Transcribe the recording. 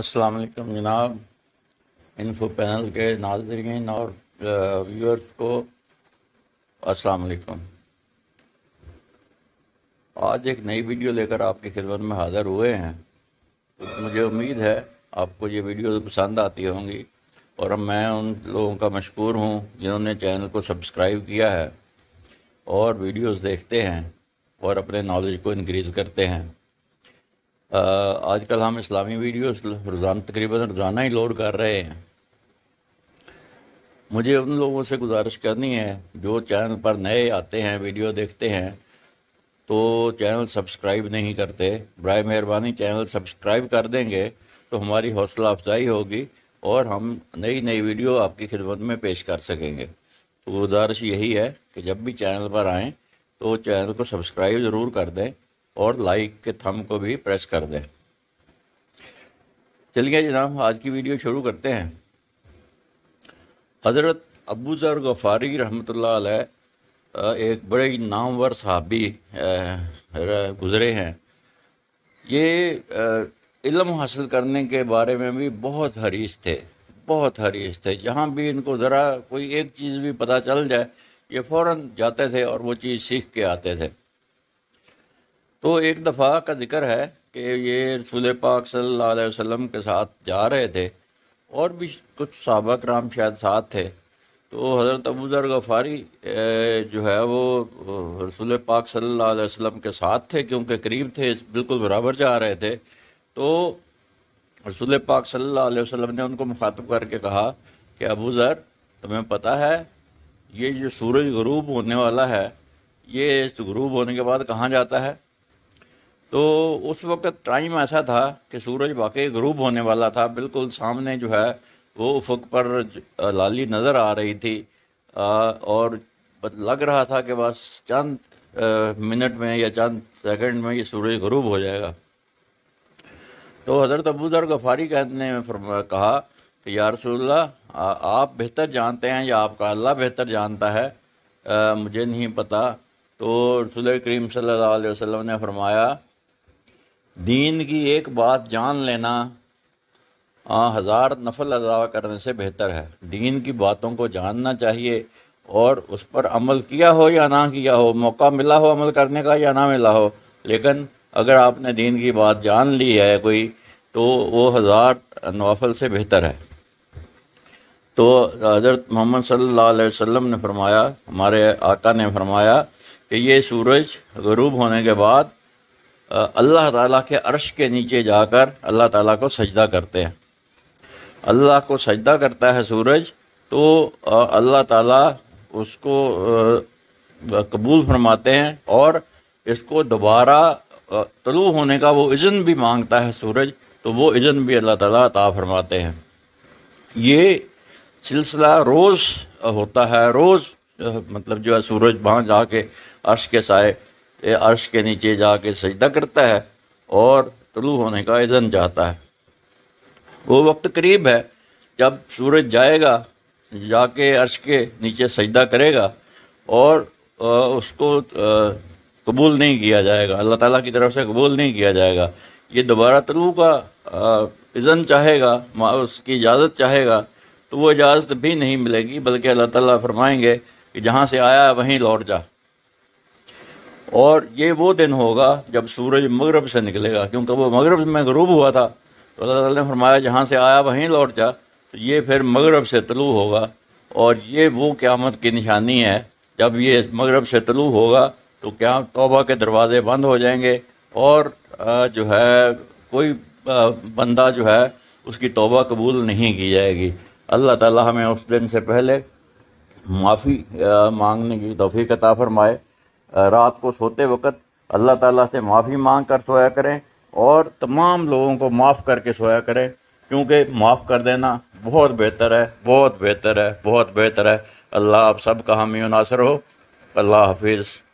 असलकम जनाब info panel के नाजरीन और व्यूअर्स को असलकम आज एक नई वीडियो लेकर आपकी खिदमत में हाजिर हुए हैं तो मुझे उम्मीद है आपको ये वीडियो पसंद आती होंगी और मैं उन लोगों का मशहूर हूँ जिन्होंने चैनल को सब्सक्राइब किया है और वीडियोस देखते हैं और अपने नॉलेज को इनक्रीज़ करते हैं आजकल हम इस्लामी वीडियोस रोजान तकरीबन रोज़ाना ही लोड कर रहे हैं मुझे उन लोगों से गुजारिश करनी है जो चैनल पर नए आते हैं वीडियो देखते हैं तो चैनल सब्सक्राइब नहीं करते बर मेहरबानी चैनल सब्सक्राइब कर देंगे तो हमारी हौसला अफजाई होगी और हम नई नई वीडियो आपकी खिदमत में पेश कर सकेंगे तो गुजारिश यही है कि जब भी चैनल पर आएँ तो चैनल को सब्सक्राइब ज़रूर कर दें और लाइक के थम को भी प्रेस कर दें चलिए जनाब आज की वीडियो शुरू करते हैं हज़रत अबू ज़र गफ़ारी रहमत एक बड़े नामवर सहाबी गुज़रे हैं ये इलम हासिल करने के बारे में भी बहुत हरीस थे बहुत हरीस थे जहाँ भी इनको ज़रा कोई एक चीज़ भी पता चल जाए ये फ़ौर जाते थे और वो चीज़ सीख के आते थे तो एक दफ़ा का जिक्र है कि ये रसूल पाक सल्लल्लाहु अलैहि वसल्लम के साथ जा रहे थे और भी कुछ सबक राम शायद साथ थे तो हज़रत अबू ज़र गफ़ारी जो है वो रसूल पाक सल्लल्लाहु अलैहि वसल्लम के साथ थे क्योंकि करीब थे बिल्कुल बराबर जा रहे थे तो रसूल पाक सल्लल्लाहु अलैहि वसल्लम ने उनको मुखातब करके कहा कि अबू ज़र तुम्हें पता है ये जो सूरज गरूब होने वाला है ये इस गरूब होने के बाद कहाँ जाता है तो उस वक्त टाइम ऐसा था कि सूरज वाकई गरूब होने वाला था बिल्कुल सामने जो है वो उफक पर लाली नज़र आ रही थी और लग रहा था कि बस चंद मिनट में या चंद सेकंड में ये सूरज गरूब हो जाएगा तो हज़रत अबूदर गफारी कहने ने कहा कि या आप बेहतर जानते हैं या आपका अल्लाह बेहतर जानता है आ, मुझे नहीं पता तो रसूल करीम सल्लल्लाहु अलैहि वसल्लम ने फरमाया दीन की एक बात जान लेना आ, हज़ार नफल अदा करने से बेहतर है दीन की बातों को जानना चाहिए और उस पर अमल किया हो या ना किया हो मौका मिला हो अमल करने का या ना मिला हो लेकिन अगर आपने दीन की बात जान ली है कोई तो वो हज़ार नवाफल से बेहतर है तो हज़रत मोहम्मद सल्लल्लाहु अलैहि वसल्लम ने फरमाया हमारे आका ने फरमाया कि ये सूरज गरूब होने के बाद अल्लाह ताला के अर्श के नीचे जाकर अल्लाह ताला को सजदा करते हैं अल्लाह को सजदा करता है सूरज तो अल्लाह ताला उसको कबूल फरमाते हैं और इसको दोबारा तलु होने का वो इज़न भी मांगता है सूरज तो वो इज़न भी अल्लाह ताला अता फरमाते हैं ये सिलसिला रोज़ होता है रोज़ मतलब जो है सूरज वहाँ जाके अर्श के साय अर्श के नीचे जाके सजदा करता है और तलु होने का इज़न चाहता है वो वक्त करीब है जब सूरज जाएगा जाके अर्श के नीचे सजदा करेगा और उसको कबूल नहीं किया जाएगा अल्लाह ताला की तरफ से कबूल नहीं किया जाएगा ये दोबारा तलु का इज़न चाहेगा उसकी इजाज़त चाहेगा तो वो इजाज़त भी नहीं मिलेगी बल्कि अल्लाह ताला फरमाएंगे कि जहाँ से आया वहीं लौट जा और ये वो दिन होगा जब सूरज मगरब से निकलेगा क्योंकि वो मगरब में गरूब हुआ था तो अल्लाह ताला ने फरमाया जहाँ से आया वहीं लौट जा तो ये फिर मगरब से तलु होगा और ये वो क़्यामत की निशानी है जब ये मगरब से तलु होगा तो क्या तोबा के दरवाज़े बंद हो जाएंगे और जो है कोई बंदा जो है उसकी तोबा कबूल नहीं की जाएगी अल्लाह ताला हमें उस दिन से पहले माफ़ी मांगने की तोफ़ी अता फरमाए रात को सोते वक्त अल्लाह ताला से माफ़ी मांग कर सोया करें और तमाम लोगों को माफ़ करके सोया करें क्योंकि माफ़ कर देना बहुत बेहतर है बहुत बेहतर है बहुत बेहतर है अल्लाह आप सब का हामी नासर हो अल्लाह हाफिज़